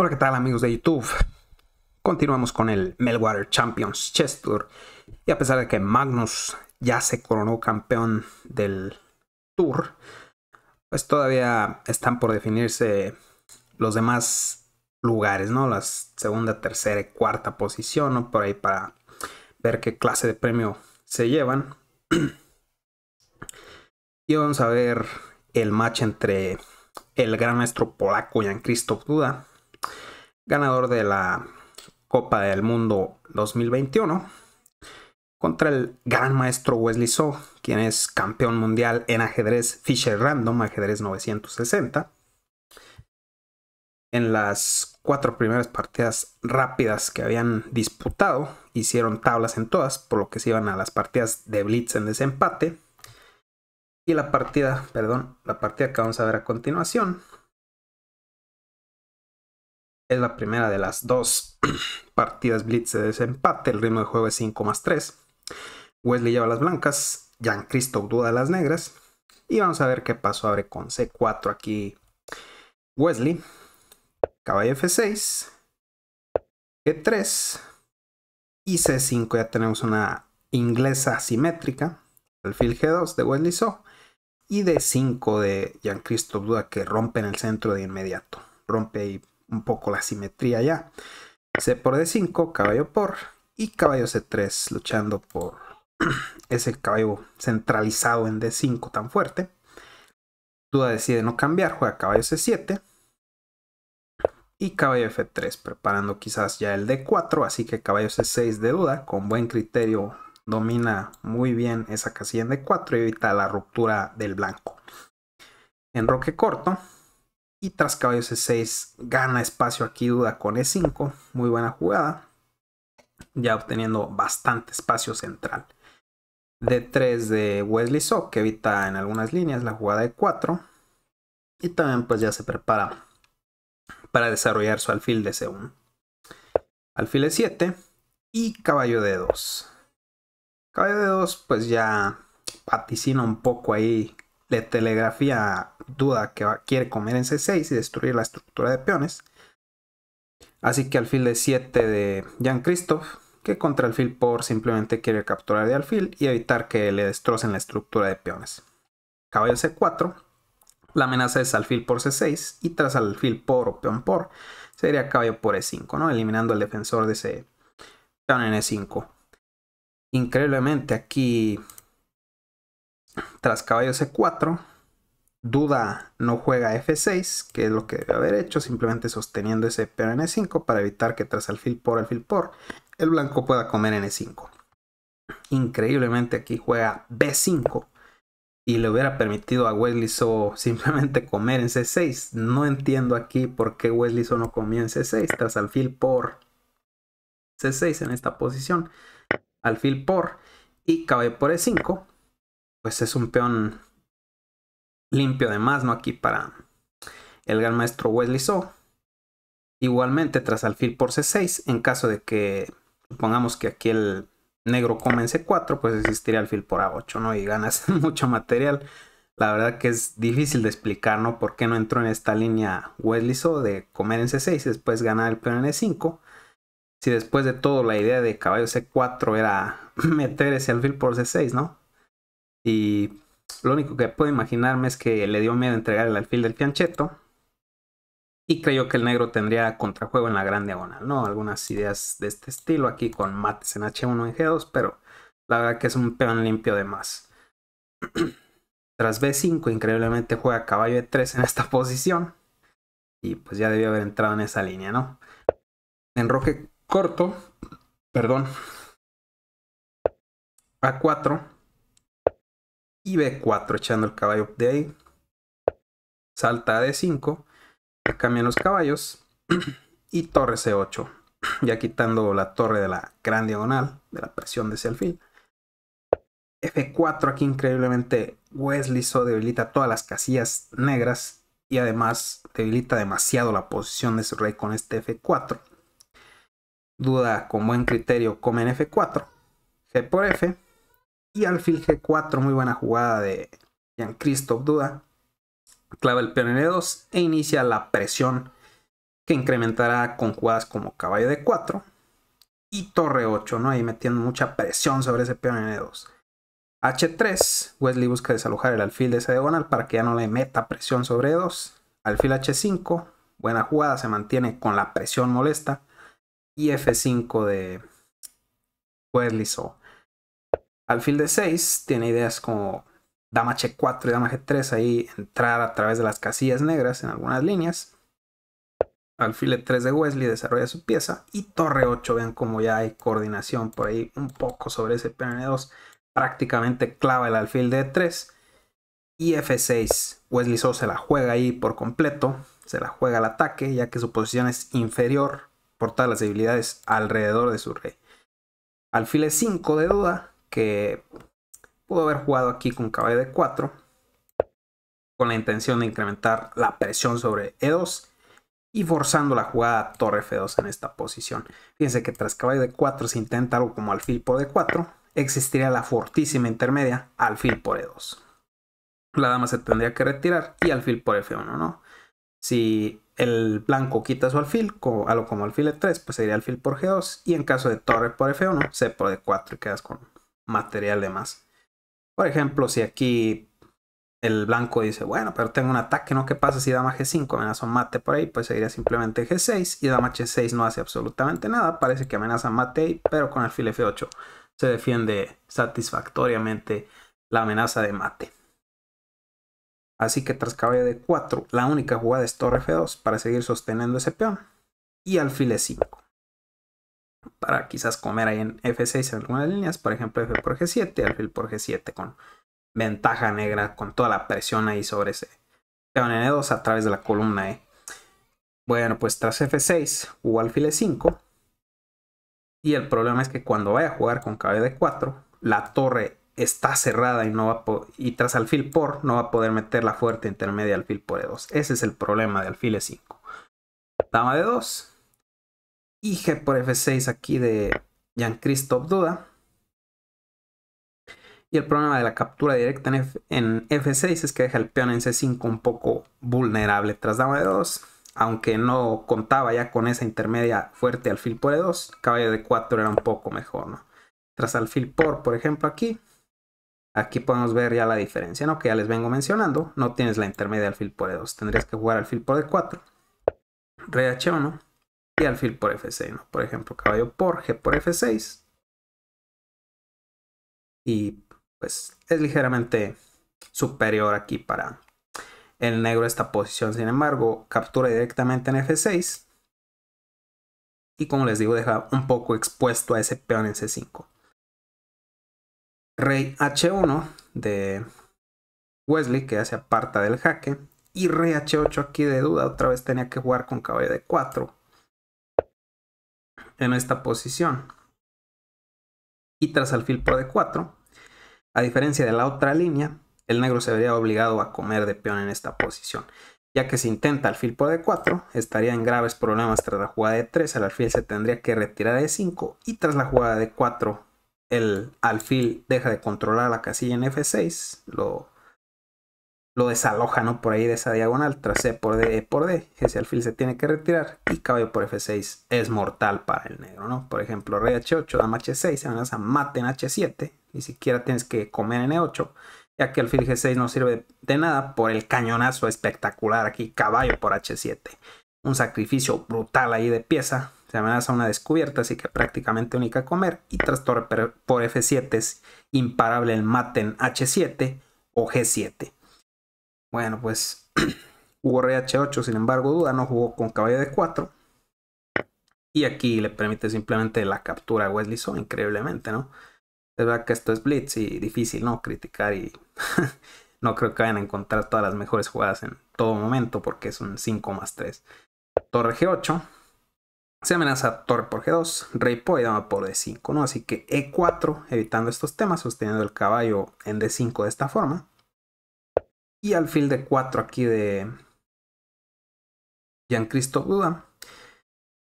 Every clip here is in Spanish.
Hola, ¿qué tal amigos de YouTube? Continuamos con el Melwater Champions Chess Tour. Y a pesar de que Magnus ya se coronó campeón del tour, pues todavía están por definirse los demás lugares, ¿no? La segunda, tercera y cuarta posición, ¿no? Por ahí para ver qué clase de premio se llevan. y vamos a ver el match entre el gran maestro polaco Jan Krzysztof Duda ganador de la Copa del Mundo 2021, contra el gran maestro Wesley So, quien es campeón mundial en ajedrez Fischer Random, ajedrez 960. En las cuatro primeras partidas rápidas que habían disputado, hicieron tablas en todas, por lo que se iban a las partidas de blitz en desempate. Y la partida, perdón, la partida que vamos a ver a continuación es la primera de las dos partidas blitz de desempate. El ritmo de juego es 5 más 3. Wesley lleva las blancas. Jan Christoph duda las negras. Y vamos a ver qué paso abre con C4 aquí. Wesley. Caballo F6. E3. Y C5 ya tenemos una inglesa asimétrica. Alfil G2 de Wesley So. Y D5 de Jan Christoph Duda que rompe en el centro de inmediato. Rompe ahí un poco la simetría ya. C por D5, caballo por y caballo C3 luchando por ese caballo centralizado en D5 tan fuerte. Duda decide no cambiar, juega caballo C7 y caballo F3 preparando quizás ya el D4, así que caballo C6 de duda con buen criterio domina muy bien esa casilla en D4 y evita la ruptura del blanco. En roque corto, y tras caballo C6 gana espacio aquí duda con E5. Muy buena jugada. Ya obteniendo bastante espacio central. D3 de Wesley Sock que evita en algunas líneas la jugada de 4. Y también pues ya se prepara para desarrollar su alfil de C1. Alfil E7 y caballo D2. Caballo D2 pues ya paticina un poco ahí. Le telegrafía duda que quiere comer en C6 y destruir la estructura de peones. Así que alfil de 7 de Jan Christoph, que contra el alfil por simplemente quiere capturar de alfil y evitar que le destrocen la estructura de peones. Caballo C4, la amenaza es alfil por C6 y tras alfil por o peón por sería caballo por E5, ¿no? eliminando al defensor de ese peón en E5. Increíblemente aquí tras caballo C4 Duda no juega F6, que es lo que debe haber hecho, simplemente sosteniendo ese peón en E5 para evitar que tras alfil por alfil por el blanco pueda comer en E5. Increíblemente aquí juega B5 y le hubiera permitido a Wesley simplemente comer en C6. No entiendo aquí por qué Wesley no comió en C6 tras alfil por C6 en esta posición. Alfil por y cabe por E5. Pues es un peón limpio de más, ¿no? Aquí para el gran maestro Wesley So. Igualmente, tras alfil por C6, en caso de que supongamos que aquí el negro come en C4, pues existiría alfil por A8, ¿no? Y ganas mucho material. La verdad que es difícil de explicar, ¿no? ¿Por qué no entró en esta línea Wesley So de comer en C6 y después ganar el peón en E5? Si después de todo la idea de caballo C4 era meter ese alfil por C6, ¿no? Y lo único que puedo imaginarme es que le dio miedo entregar el alfil del fiancheto y creyó que el negro tendría contrajuego en la gran diagonal, ¿no? Algunas ideas de este estilo aquí con mates en H1 y G2, pero la verdad que es un peón limpio de más. Tras B5, increíblemente juega caballo de 3 en esta posición. Y pues ya debió haber entrado en esa línea, ¿no? Enroque corto, perdón, A4 y B4 echando el caballo de ahí. Salta a D5, cambian los caballos y torre C8, ya quitando la torre de la gran diagonal, de la presión de ese alfil. F4 aquí increíblemente Wesley debilita todas las casillas negras y además debilita demasiado la posición de su rey con este F4. Duda con buen criterio en F4. G por F y alfil G4, muy buena jugada de jean Christoph Duda. Clava el peón en E2 e inicia la presión que incrementará con jugadas como caballo de 4 y torre 8, ¿no? Ahí metiendo mucha presión sobre ese peón en E2. H3, Wesley busca desalojar el alfil de esa diagonal para que ya no le meta presión sobre E2. Alfil H5, buena jugada, se mantiene con la presión molesta. Y F5 de Wesley Alfil de 6 tiene ideas como dama H4 y dama G3 ahí entrar a través de las casillas negras en algunas líneas. Alfil 3 de Wesley desarrolla su pieza y torre 8, vean como ya hay coordinación por ahí un poco sobre ese PN2, prácticamente clava el alfil de 3 y F6, Wesley solo se la juega ahí por completo, se la juega al ataque ya que su posición es inferior por todas las debilidades alrededor de su rey. Alfil 5 de duda que pudo haber jugado aquí con caballo de 4 con la intención de incrementar la presión sobre E2 y forzando la jugada a torre F2 en esta posición. Fíjense que tras caballo de 4 se intenta algo como alfil por D4, existiría la fortísima intermedia alfil por E2. La dama se tendría que retirar y alfil por F1, ¿no? Si el blanco quita su alfil, algo como alfil E3, pues sería alfil por G2 y en caso de torre por F1, C por D4 y quedas con material de más. Por ejemplo, si aquí el blanco dice, bueno, pero tengo un ataque, ¿no? ¿Qué pasa si dama G5 amenaza mate por ahí? Pues seguiría simplemente G6 y dama H6 no hace absolutamente nada. Parece que amenaza mate pero con el alfil F8 se defiende satisfactoriamente la amenaza de mate. Así que tras caballo de 4, la única jugada es torre F2 para seguir sosteniendo ese peón. Y alfil E5 para quizás comer ahí en F6 en algunas líneas, por ejemplo F por G7, alfil por G7 con ventaja negra, con toda la presión ahí sobre ese peón en E2 a través de la columna E. Bueno, pues tras F6 hubo alfil E5 y el problema es que cuando vaya a jugar con caballo D4, la torre está cerrada y, no va y tras alfil por no va a poder meter la fuerte intermedia alfil por E2. Ese es el problema de alfil E5. Dama de 2 y G por F6 aquí de Jan christoph Duda. Y el problema de la captura directa en, F en F6 es que deja el peón en C5 un poco vulnerable tras dama de 2. Aunque no contaba ya con esa intermedia fuerte alfil por E2, caballo de 4 era un poco mejor, ¿no? Tras alfil por, por ejemplo, aquí, aquí podemos ver ya la diferencia, ¿no? Que ya les vengo mencionando, no tienes la intermedia alfil por E2, tendrías que jugar alfil por d 4 Rey H1, y alfil por F6, Por ejemplo, caballo por G por F6. Y pues es ligeramente superior aquí para el negro esta posición. Sin embargo, captura directamente en F6. Y como les digo, deja un poco expuesto a ese peón en C5. Rey H1 de Wesley, que ya se aparta del jaque. Y rey H8 aquí de duda, otra vez tenía que jugar con caballo de 4 en esta posición. Y tras alfil por d4, a diferencia de la otra línea, el negro se vería obligado a comer de peón en esta posición, ya que si intenta alfil por d4, estaría en graves problemas tras la jugada de 3, el alfil se tendría que retirar de 5 y tras la jugada de 4, el alfil deja de controlar la casilla en f6, lo lo desaloja, Por ahí de esa diagonal, tras C por D, E por D. Ese alfil se tiene que retirar y caballo por F6 es mortal para el negro, ¿no? Por ejemplo, rey H8, dama H6, amenaza mate en H7. Ni siquiera tienes que comer en E8, ya que alfil G6 no sirve de nada por el cañonazo espectacular aquí, caballo por H7. Un sacrificio brutal ahí de pieza. Se amenaza una descubierta, así que prácticamente única a comer. Y tras torre por F7 es imparable el mate en H7 o G7 bueno, pues jugó rey h8, sin embargo, duda, no jugó con caballo d 4. Y aquí le permite simplemente la captura a Wesley Son, increíblemente, ¿no? Es verdad que esto es blitz y difícil, ¿no? Criticar y no creo que vayan a encontrar todas las mejores jugadas en todo momento porque es un 5 más 3. Torre G8. Se amenaza torre por G2, rey por y por D5, ¿no? Así que E4, evitando estos temas, sosteniendo el caballo en D5 de esta forma y alfil de 4 aquí de cristo Duda.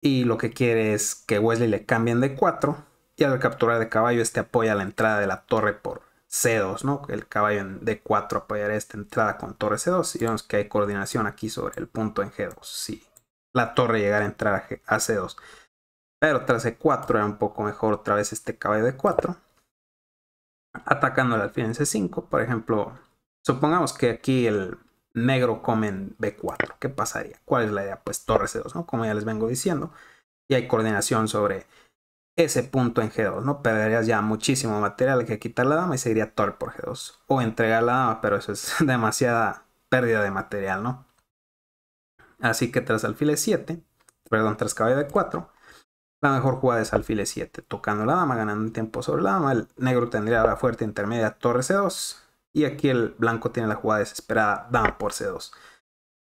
Y lo que quiere es que Wesley le cambien de 4 y al capturar de caballo este apoya la entrada de la torre por C2, ¿no? El caballo en D4 apoyará esta entrada con torre C2 y vemos que hay coordinación aquí sobre el punto en G2. Si la torre llegara a entrar a, C2. Pero tras c 4 era un poco mejor otra vez este caballo de 4. Atacando al alfil en C5, por ejemplo, Supongamos que aquí el negro come en B4. ¿Qué pasaría? ¿Cuál es la idea? Pues torre C2, ¿no? Como ya les vengo diciendo. Y hay coordinación sobre ese punto en G2, ¿no? Perderías ya muchísimo material. Hay que quitar la dama y seguiría torre por G2. O entregar la dama, pero eso es demasiada pérdida de material, ¿no? Así que tras alfil 7 perdón, tras caballo de 4 la mejor jugada es alfil 7 tocando la dama, ganando tiempo sobre la dama. El negro tendría la fuerte intermedia torre C2 y aquí el blanco tiene la jugada desesperada, dama por C2.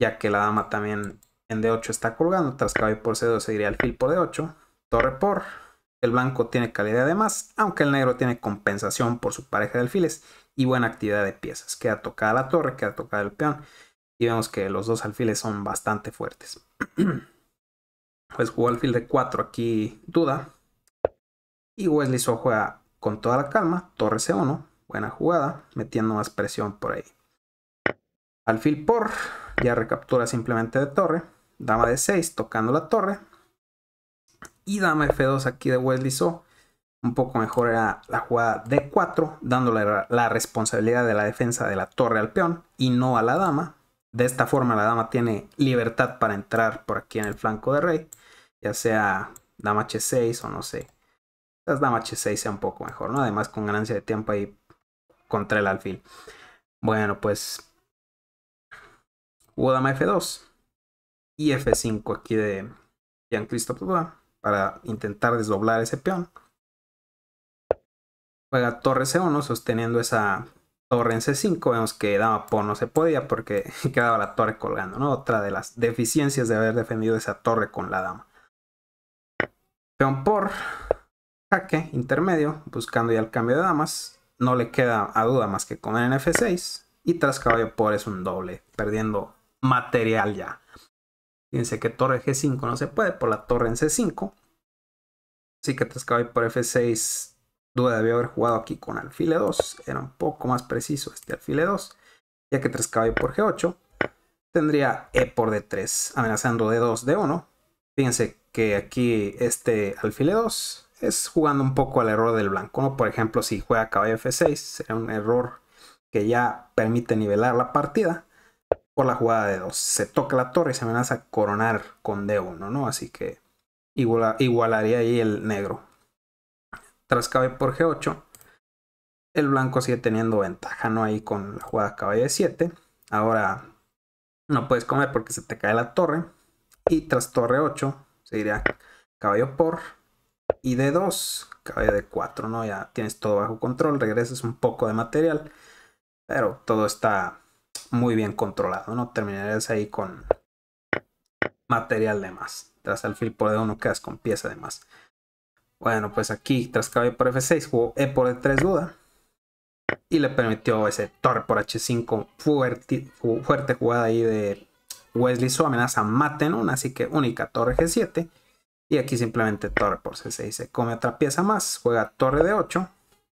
Ya que la dama también en D8 está colgando, tras caballo por C2 seguiría alfil por D8, torre por. El blanco tiene calidad de más, aunque el negro tiene compensación por su pareja de alfiles y buena actividad de piezas. Queda tocada la torre, queda tocada el peón. Y vemos que los dos alfiles son bastante fuertes. pues jugó alfil de 4 aquí duda. Y Wesley So juega con toda la calma, torre C1, Buena jugada, metiendo más presión por ahí. Alfil por, ya recaptura simplemente de torre. Dama de 6 tocando la torre. Y dama F2 aquí de Wesley So. Un poco mejor era la jugada D4, dándole la responsabilidad de la defensa de la torre al peón y no a la dama. De esta forma la dama tiene libertad para entrar por aquí en el flanco de rey, ya sea dama H6 o no sé. Las dama H6 sea un poco mejor, ¿no? Además con ganancia de tiempo ahí contra el alfil. Bueno, pues. Hubo dama F2 y F5 aquí de Jean-Christophe para intentar desdoblar ese peón. Juega torre C1 sosteniendo esa torre en C5. Vemos que dama por no se podía porque quedaba la torre colgando, ¿no? Otra de las deficiencias de haber defendido esa torre con la dama. Peón por jaque intermedio, buscando ya el cambio de damas no le queda a duda más que comer en F6. Y tras caballo por es un doble, perdiendo material ya. Fíjense que torre G5 no se puede por la torre en C5. Así que tras caballo por F6, duda de haber jugado aquí con alfil 2 Era un poco más preciso este alfil 2 Ya que tras caballo por G8, tendría E por D3, amenazando D2, D1. Fíjense que aquí este alfil 2 es jugando un poco al error del blanco. Por ejemplo, si juega caballo F6, sería un error que ya permite nivelar la partida por la jugada de 2. Se toca la torre y se amenaza a coronar con D1, ¿no? Así que igualaría ahí el negro. Tras caballo por G8, el blanco sigue teniendo ventaja, ¿no? Ahí con la jugada caballo de 7 Ahora no puedes comer porque se te cae la torre. Y tras torre 8, se iría caballo por y d 2, caballo d 4, ¿no? Ya tienes todo bajo control, regresas un poco de material, pero todo está muy bien controlado, ¿no? Terminarías ahí con material de más. Tras alfil por D1 quedas con pieza de más. Bueno, pues aquí tras caballo por F6 jugó E por D3 e duda. Y le permitió ese torre por H5 fuerte, fuerte jugada ahí de Wesley. Su amenaza en una, así que única torre G7. Y aquí simplemente torre por c6. Se come otra pieza más. Juega torre de 8.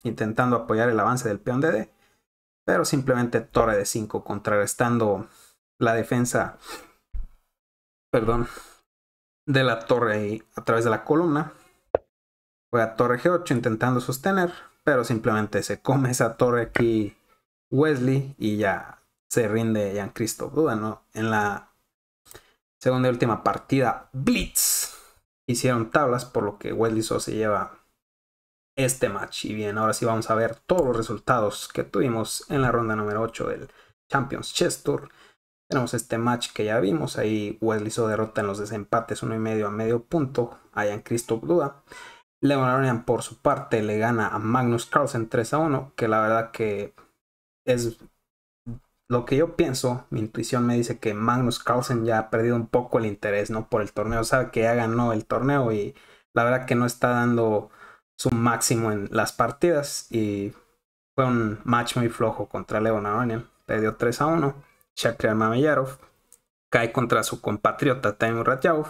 Intentando apoyar el avance del peón de D. Pero simplemente torre de 5. Contrarrestando la defensa. Perdón. De la torre a través de la columna. Juega torre g8 intentando sostener. Pero simplemente se come esa torre aquí Wesley. Y ya se rinde Jan Christoph Duda, ¿no? En la segunda y última partida. Blitz hicieron tablas, por lo que Wesley se lleva este match. Y bien, ahora sí vamos a ver todos los resultados que tuvimos en la ronda número 8 del Champions Chess Tour. Tenemos este match que ya vimos, ahí Wesley derrota en los desempates y medio a medio punto a Jan Christoph Duda. Leon por su parte le gana a Magnus Carlsen 3 a 1, que la verdad que es lo que yo pienso, mi intuición me dice que Magnus Carlsen ya ha perdido un poco el interés, ¿no? Por el torneo, sabe que ya ganó el torneo y la verdad que no está dando su máximo en las partidas y fue un match muy flojo contra Leon Aronian. Perdió 3 a 1. Shakriar Mameyarov cae contra su compatriota Taimur Ratyaov,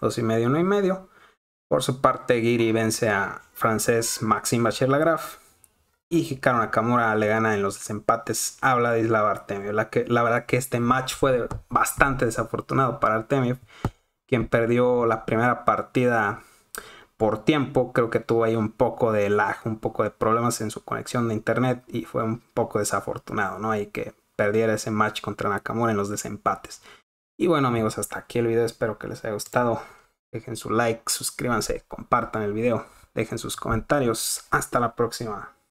2 y medio, 1 y medio. Por su parte, Giri vence a francés Maxime Bachelagraf, y Hikaru Nakamura le gana en los desempates a Vladislav Artemiev. La, que, la verdad que este match fue bastante desafortunado para Artemiev, quien perdió la primera partida por tiempo. Creo que tuvo ahí un poco de lag, un poco de problemas en su conexión de internet y fue un poco desafortunado, ¿no? Y que perdiera ese match contra Nakamura en los desempates. Y bueno amigos, hasta aquí el video, espero que les haya gustado. Dejen su like, suscríbanse, compartan el video, dejen sus comentarios. Hasta la próxima.